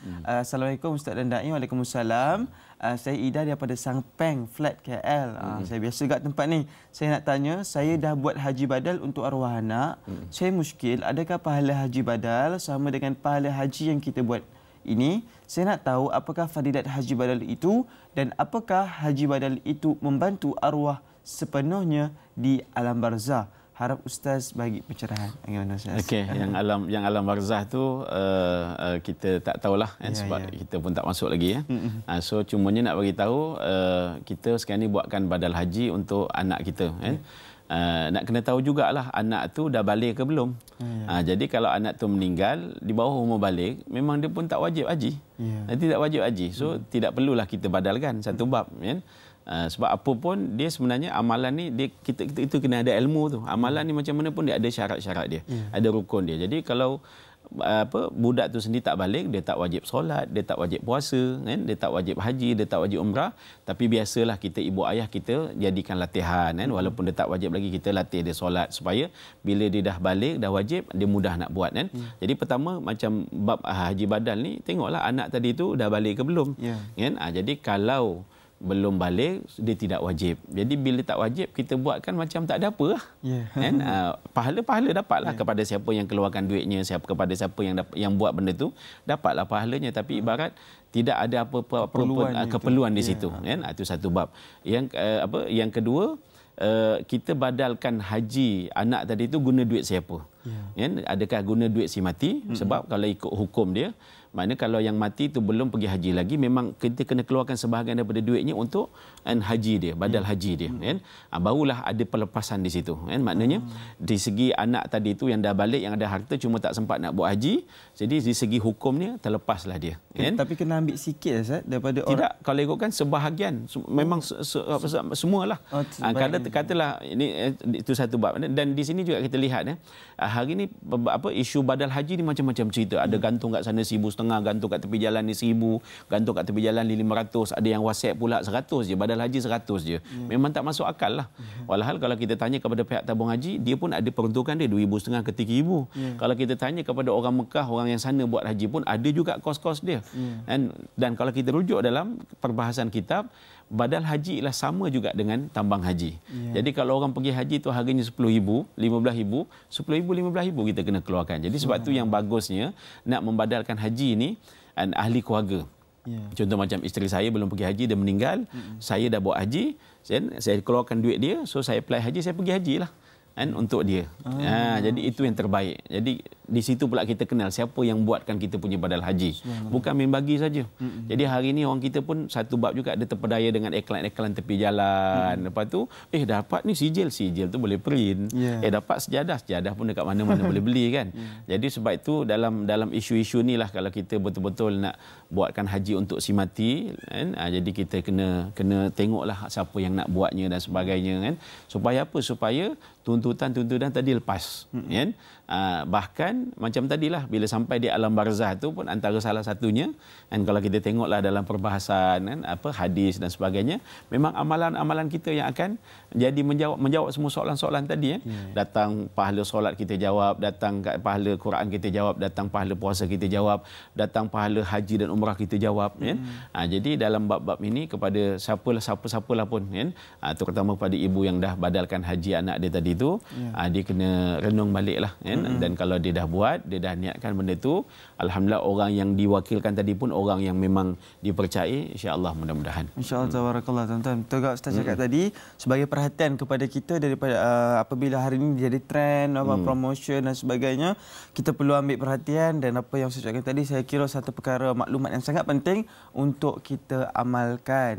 Hmm. Uh, Assalamualaikum Ustaz dan Da'i. Waalaikumsalam. Uh, saya Ida daripada peng Flat KL. Uh, hmm. Saya biasa kat tempat ni. Saya nak tanya, saya dah buat haji badal untuk arwah anak. -hmm. Saya muskil, adakah pahala haji badal sama dengan pahala haji yang kita buat ini? Saya nak tahu apakah fadilat haji badal itu dan apakah haji badal itu membantu arwah sepenuhnya di alam barzah harap ustaz bagi pencerahan bagaimana ustaz okey yang alam yang alam barzah tu uh, uh, kita tak tahulah kan, eh, yeah, sebab yeah. kita pun tak masuk lagi ya uh, so cumanya nak bagi tahu uh, kita sekarang ni buatkan badal haji untuk anak kita kan yeah uh, nak kena tahu juga lah anak tu dah balik ke belum. Yeah. Ya. Uh, jadi kalau anak tu meninggal di bawah umur balik, memang dia pun tak wajib haji. Yeah. Nanti tak wajib haji. So yeah. tidak perlulah kita badalkan satu bab. Yeah? Ya. Uh, sebab apa pun dia sebenarnya amalan ni dia, kita, kita itu kena ada ilmu tu. Amalan ni macam mana pun dia ada syarat-syarat dia. Yeah. Ada rukun dia. Jadi kalau apa budak tu sendiri tak balik dia tak wajib solat dia tak wajib puasa kan dia tak wajib haji dia tak wajib umrah tapi biasalah kita ibu ayah kita jadikan latihan kan walaupun dia tak wajib lagi kita latih dia solat supaya bila dia dah balik dah wajib dia mudah nak buat kan yeah. Hmm. jadi pertama macam bab ah, haji badal ni tengoklah anak tadi tu dah balik ke belum yeah. kan ah, jadi kalau belum balik, dia tidak wajib. Jadi bila tak wajib, kita buatkan macam tak ada apa. Ya. Kan? Ah, pahala-pahala dapatlah yeah. kepada siapa yang keluarkan duitnya, siapa kepada siapa yang dapat, yang buat benda tu dapatlah pahalanya. Tapi ah. ibarat tidak ada apa-apa keperluan, apa, keperluan ah, di ya. situ. Yeah. Kan? Itu satu bab. Yang, eh, apa, yang kedua, eh, kita badalkan haji anak tadi itu guna duit siapa. Yeah. Kan? Adakah guna duit si mati? Mm -hmm. Sebab kalau ikut hukum dia, Maknanya kalau yang mati itu belum pergi haji lagi, memang kita kena keluarkan sebahagian daripada duitnya untuk kan, haji dia, badal hmm. haji dia. Hmm. Kan? Ha, barulah ada pelepasan di situ. Kan? Maknanya hmm. di segi anak tadi itu yang dah balik, yang ada harta cuma tak sempat nak buat haji. Jadi di segi hukumnya, terlepaslah dia. Eh, kan? Tapi kena ambil sikit ya, daripada orang? Tidak, kalau ikutkan sebahagian. Memang se se se semualah. Oh, ha, ah, kata katalah, ini, eh, itu satu bab. Dan di sini juga kita lihat, ya, hari ini apa, isu badal haji ni macam-macam cerita. Ada hmm. gantung kat sana, sibu setengah gantung kat tepi jalan ni seribu gantung kat tepi jalan ni lima ratus ada yang whatsapp pula seratus je badal haji seratus je hmm. memang tak masuk akal lah hmm. walhal kalau kita tanya kepada pihak tabung haji dia pun ada peruntukan dia dua ribu setengah ke tiga ribu hmm. kalau kita tanya kepada orang Mekah orang yang sana buat haji pun ada juga kos-kos dia hmm. dan, dan kalau kita rujuk dalam perbahasan kitab badal haji ialah sama juga dengan tambang haji. Yeah. Jadi kalau orang pergi haji tu harganya 10,000, 15,000, 10,000, 15,000 kita kena keluarkan. Jadi sebab yeah. tu ya. yang bagusnya nak membadalkan haji ini ahli keluarga. Yeah. Contoh macam isteri saya belum pergi haji dia meninggal, mm-hmm. saya dah buat haji, saya, keluarkan duit dia, so saya apply haji, saya pergi hajilah. And untuk dia. Ah. Ha, jadi itu yang terbaik. Jadi di situ pula kita kenal siapa yang buatkan kita punya badal haji. Bukan bagi saja. Jadi hari ini orang kita pun satu bab juga ada terpedaya dengan iklan-iklan tepi jalan. Mm-hmm. Lepas tu, eh dapat ni sijil. Sijil tu boleh print. Yeah. Eh dapat sejadah. Sejadah pun dekat mana-mana boleh beli kan. Yeah. Jadi sebab itu dalam dalam isu-isu ni lah kalau kita betul-betul nak buatkan haji untuk si mati. Kan? Ha, jadi kita kena kena tengok lah siapa yang nak buatnya dan sebagainya kan. Supaya apa? Supaya tuntutan-tuntutan tadi lepas. hmm Kan? Ha, bahkan macam tadilah bila sampai di alam barzah tu pun antara salah satunya dan kalau kita tengoklah dalam perbahasan kan apa hadis dan sebagainya memang amalan-amalan kita yang akan jadi menjawab menjawab semua soalan-soalan tadi eh. ya. datang pahala solat kita jawab datang pahala Quran kita jawab datang pahala puasa kita jawab datang pahala haji dan umrah kita jawab ya. Hmm. ha, jadi dalam bab-bab ini kepada siapalah siapa-siapalah pun kan ha, terutama pada ibu yang dah badalkan haji anak dia tadi tu ya. ha, dia kena renung baliklah kan dan kalau dia dah buat, dia dah niatkan benda tu. Alhamdulillah orang yang diwakilkan tadi pun orang yang memang dipercayai insya-Allah mudah-mudahan. Insya-Allah hmm. tabarakallah tuan-tuan. Tegak ustaz cakap hmm. tadi sebagai perhatian kepada kita daripada uh, apabila hari ini jadi trend apa hmm. promotion dan sebagainya, kita perlu ambil perhatian dan apa yang saya cakap tadi saya kira satu perkara maklumat yang sangat penting untuk kita amalkan.